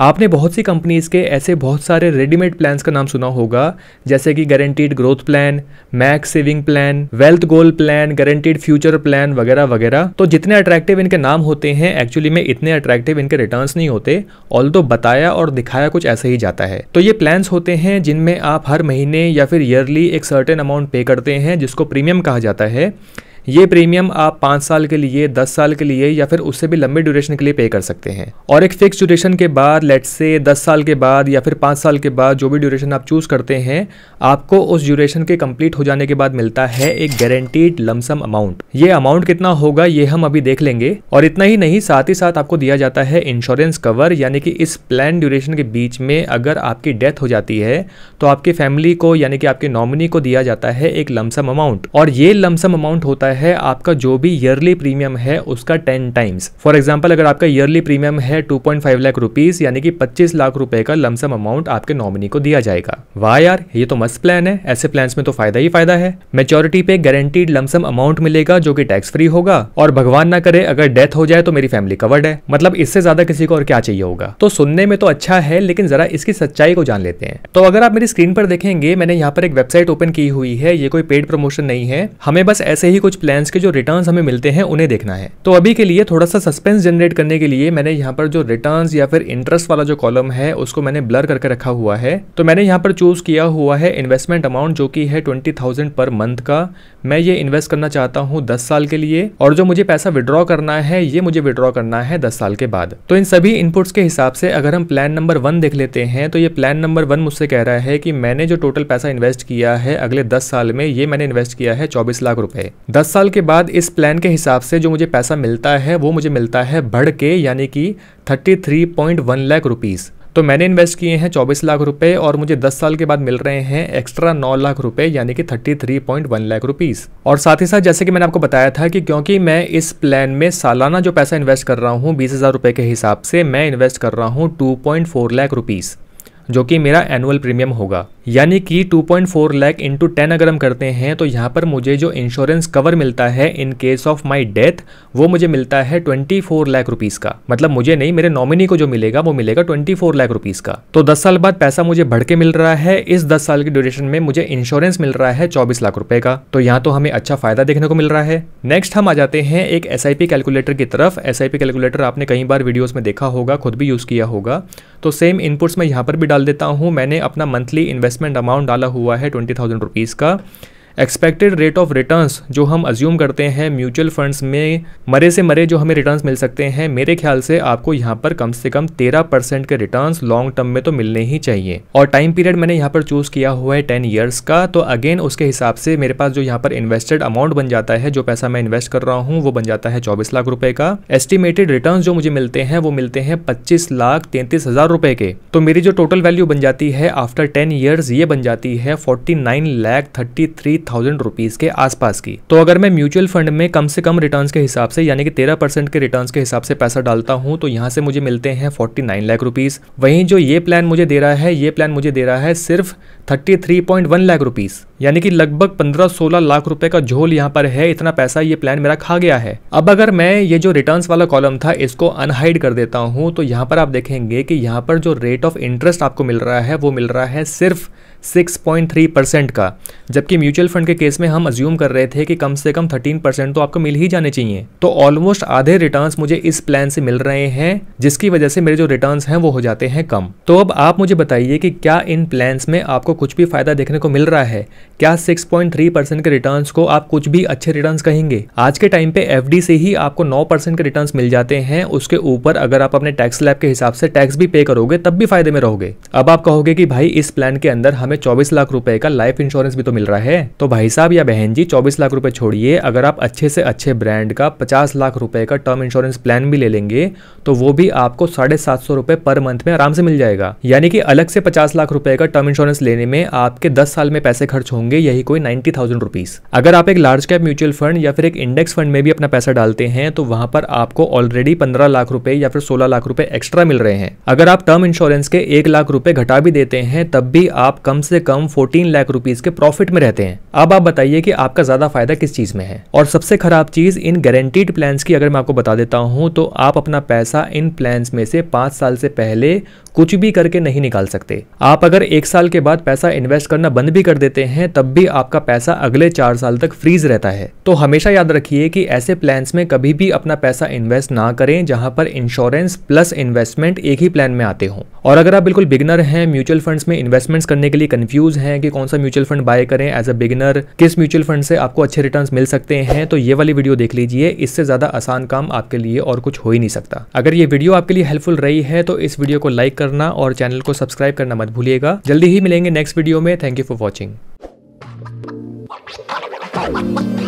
आपने बहुत सी कंपनीज़ के ऐसे बहुत सारे रेडीमेड प्लान्स का नाम सुना होगा जैसे कि guaranteed growth plan max saving plan wealth goal plan guaranteed future plan वगैरह वगैरह तो जितने अट्रैक्टिव इनके नाम होते हैं एक्चुअली में इतने अट्रैक्टिव इनके रिटर्न नहीं होते ऑल बताया और दिखाया कुछ ऐसे ही जाता है तो ये प्लान्स होते हैं जिनमें आप हर महीने या फिर ईयरली एक सर्टेन अमाउंट पे करते हैं जिसको प्रीमियम कहा जाता है ये प्रीमियम आप पाँच साल के लिए दस साल के लिए या फिर उससे भी लंबे ड्यूरेशन के लिए पे कर सकते हैं और एक फिक्स ड्यूरेशन के बाद लेट से दस साल के बाद या फिर पाँच साल के बाद जो भी ड्यूरेशन आप चूज़ करते हैं आपको उस ड्यूरेशन के कंप्लीट हो जाने के बाद मिलता है एक गारंटीड लमसम अमाउंट ये अमाउंट कितना होगा ये हम अभी देख लेंगे और इतना ही नहीं साथ ही साथ आपको दिया जाता है इंश्योरेंस कवर यानी कि इस प्लान ड्यूरेशन के बीच में अगर आपकी डेथ हो जाती है तो आपकी फैमिली को यानी कि आपके नॉमिनी को दिया जाता है एक लमसम अमाउंट और ये लमसम अमाउंट होता है होता है आपका जो भी ईयरली प्रीमियम है उसका टेन टाइम्स फॉर एग्जाम्पल अगर आपका ईयरली प्रीमियम है two point five lakh rupees यानी कि पच्चीस लाख रुपए का लमसम अमाउंट आपके नॉमिनी को दिया जाएगा वाह यार ये तो मस्त प्लान है ऐसे प्लान में तो फायदा ही फायदा है मेच्योरिटी पे गारंटीड लमसम अमाउंट मिलेगा जो की टैक्स फ्री होगा और भगवान ना करे अगर डेथ हो जाए तो मेरी फैमिली कवर्ड है मतलब इससे ज्यादा किसी को और क्या चाहिए होगा तो सुनने में तो अच्छा है लेकिन जरा इसकी सच्चाई को जान लेते हैं तो अगर आप मेरी स्क्रीन पर देखेंगे मैंने यहाँ पर एक वेबसाइट ओपन की हुई है ये कोई पेड प्रमोशन नहीं है हमें बस ऐसे ही कुछ प्लान के जो रिटर्न हमें मिलते हैं उन्हें देखना है तो अभी के लिए थोड़ा सा सस्पेंस जनरेट करने के लिए मैंने यहाँ पर जो रिटर्न या फिर इंटरेस्ट वाला जो कॉलम है उसको मैंने ब्लर करके रखा हुआ है तो मैंने यहाँ पर चूज किया हुआ है इन्वेस्टमेंट अमाउंट जो कि है ट्वेंटी थाउजेंड पर मंथ का मैं ये इन्वेस्ट करना चाहता हूँ दस साल के लिए और जो मुझे पैसा विड्रॉ करना है ये मुझे विड्रॉ करना है दस साल के बाद तो इन सभी इनपुट्स के हिसाब से अगर हम प्लान नंबर वन देख लेते हैं तो ये प्लान नंबर वन मुझसे कह रहा है कि मैंने जो टोटल पैसा इन्वेस्ट किया है अगले दस साल में ये मैंने इन्वेस्ट किया है चौबीस लाख रुपए दस दस साल के बाद इस प्लान के हिसाब से जो मुझे पैसा मिलता है वो मुझे मिलता है बढ़ के यानी कि thirty three point one lakh rupees तो मैंने इन्वेस्ट किए हैं चौबीस लाख रुपए और मुझे दस साल के बाद मिल रहे हैं एक्स्ट्रा नौ लाख रुपए यानी कि thirty three point one lakh rupees और साथ ही साथ जैसे कि मैंने आपको बताया था कि क्योंकि मैं इस प्लान में सालाना जो पैसा इन्वेस्ट कर रहा हूँ बीस हजार रुपए के हिसाब से मैं इन्वेस्ट कर रहा हूँ two point four lakh rupees जो कि मेरा एनुअल प्रीमियम होगा यानी कि 2.4 लैक इंटू टेन अगर हम करते हैं तो यहाँ पर मुझे जो इंश्योरेंस कवर मिलता है in case of my death वो मुझे मिलता है 24 लैख रुपीज़ का मतलब मुझे नहीं मेरे नॉमिनी को जो मिलेगा वो मिलेगा 24 लैख रुपीज़ का तो 10 साल बाद पैसा मुझे बढ़ के मिल रहा है इस 10 साल की ड्यूरेशन में मुझे इंश्योरेंस मिल रहा है चौबीस लाख रुपए का तो यहाँ तो हमें अच्छा फायदा देखने को मिल रहा है नेक्स्ट हम आ जाते हैं एक एस कैलकुलेटर की तरफ एस कैलकुलेटर आपने कई बार वीडियोज़ में देखा होगा खुद भी यूज़ किया होगा तो सेम इनपुट्स मैं यहाँ पर भी डाल देता हूँ मैंने अपना मंथली इन्वेस्ट इन्वेस्टमेंट अमाउंट डाला हुआ है ट्वेंटी थाउजेंड रुपीज़ का एक्सपेक्टेड रेट ऑफ रिटर्न्स जो हम अज्यूम करते हैं म्यूचुअल फंड्स में मरे से मरे जो हमें रिटर्न्स मिल सकते हैं मेरे ख्याल से आपको यहाँ पर कम से कम तेरह परसेंट के रिटर्न्स लॉन्ग टर्म में तो मिलने ही चाहिए और टाइम पीरियड मैंने यहाँ पर चूज किया हुआ है टेन ईयर्स का तो अगेन उसके हिसाब से मेरे पास जो यहाँ पर इन्वेस्टेड अमाउंट बन जाता है जो पैसा मैं इन्वेस्ट कर रहा हूँ वो बन जाता है चौबीस लाख रुपए का एस्टिमेटेड रिटर्न जो मुझे मिलते हैं वो मिलते हैं पच्चीस लाख तैंतीस हजार रुपए के तो मेरी जो टोटल वैल्यू बन जाती है आफ्टर टेन ईयर्स ये बन जाती है forty nine lakh thirty three thousand rupees के आसपास की तो अगर मैं म्यूचुअल फंड में कम से कम रिटर्न के हिसाब से यानी कि तेरह परसेंट के रिटर्न के हिसाब से पैसा डालता हूँ तो यहाँ से मुझे मिलते हैं फोर्टी नाइन लाख रुपीज वहीं जो ये प्लान मुझे दे रहा है ये प्लान मुझे दे रहा है सिर्फ thirty three point one lakh rupees यानी कि लगभग 15-16 लाख रुपए का झोल यहाँ पर है इतना पैसा ये प्लान मेरा खा गया है अब अगर मैं ये जो रिटर्न्स वाला कॉलम था इसको अनहाइड कर देता हूँ तो यहाँ पर आप देखेंगे कि यहाँ पर जो रेट ऑफ इंटरेस्ट आपको मिल रहा है वो मिल रहा है सिर्फ 6.3 परसेंट का जबकि म्यूचुअल फंड के केस में हम अज्यूम कर रहे थे कि कम से कम 13 परसेंट तो आपको मिल ही जाने चाहिए तो ऑलमोस्ट आधे रिटर्न्स मुझे इस प्लान से मिल रहे हैं जिसकी वजह से मेरे जो रिटर्न्स हैं वो हो जाते हैं कम तो अब आप मुझे बताइए कि क्या इन प्लान्स में आपको कुछ भी फायदा देखने को मिल रहा है क्या 6.3 परसेंट के रिटर्न को आप कुछ भी अच्छे रिटर्न कहेंगे आज के टाइम पे एफ से ही आपको नौ परसेंट के रिटर्न मिल जाते हैं उसके ऊपर अगर आप अपने टैक्स लैब के हिसाब से टैक्स भी पे करोगे तब भी फायदे में रहोगे अब आप कहोगे की भाई इस प्लान के अंदर हमें चौबीस लाख रूपए का लाइफ इंश्योरेंस भी तो मिल रहा है तो भाई साहब या बहन जी चौबीस लाख रूपए छोड़िए अगर आप अच्छे से अच्छे ब्रांड का पचास लाख रूपये का टर्म इंश्योरेंस प्लान भी ले लेंगे तो वो भी आपको साढ़े सात सौ रूपए पर मंथ में आराम से मिल जाएगा यानी कि अलग से पचास लाख रुपए का टर्म इंश्योरेंस लेने में आपके दस साल में पैसे खर्च होंगे होंगे यही कोई नाइन्टी थाउजेंड रुपीज़ अगर आप एक लार्ज कैप म्यूचुअल फंड या फिर एक इंडेक्स फंड में भी अपना पैसा डालते हैं तो वहां पर आपको ऑलरेडी पंद्रह लाख रुपए या फिर सोलह लाख रुपए एक्स्ट्रा मिल रहे हैं अगर आप टर्म इंश्योरेंस के एक लाख रुपए घटा भी देते हैं तब भी आप कम से कम फोर्टीन लाख रुपीज के प्रॉफिट में रहते हैं अब आप बताइए कि आपका ज्यादा फायदा किस चीज में है और सबसे खराब चीज इन गारंटीड प्लान की अगर मैं आपको बता देता हूँ तो आप अपना पैसा इन प्लान में से पांच साल से पहले कुछ भी करके नहीं निकाल सकते आप अगर एक साल के बाद पैसा इन्वेस्ट करना बंद भी कर देते हैं तब तब भी आपका पैसा अगले चार साल तक फ्रीज रहता है तो हमेशा याद रखिए कि ऐसे प्लान में कभी भी अपना पैसा इन्वेस्ट ना करें जहां पर इंश्योरेंस प्लस इन्वेस्टमेंट एक ही प्लान में आते हों और अगर आप बिल्कुल बिगनर हैं म्यूचुअल फंड्स में इन्वेस्टमेंट्स करने के लिए कंफ्यूज हैं कि कौन सा म्यूचुअल फंड बाय करें एज अ बिगनर किस म्यूचुअल फंड से आपको अच्छे रिटर्न मिल सकते हैं तो ये वाली वीडियो देख लीजिए इससे ज्यादा आसान काम आपके लिए और कुछ हो ही नहीं सकता अगर ये वीडियो आपके लिए हेल्पफुल रही है तो इस वीडियो को लाइक करना और चैनल को सब्सक्राइब करना मत भूलिएगा जल्दी ही मिलेंगे नेक्स्ट वीडियो में thank you for watching what.